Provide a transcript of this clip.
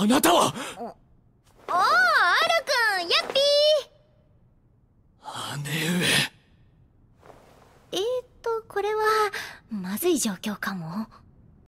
あなたはおおアルくんやっぴー姉上えー、っとこれはまずい状況かも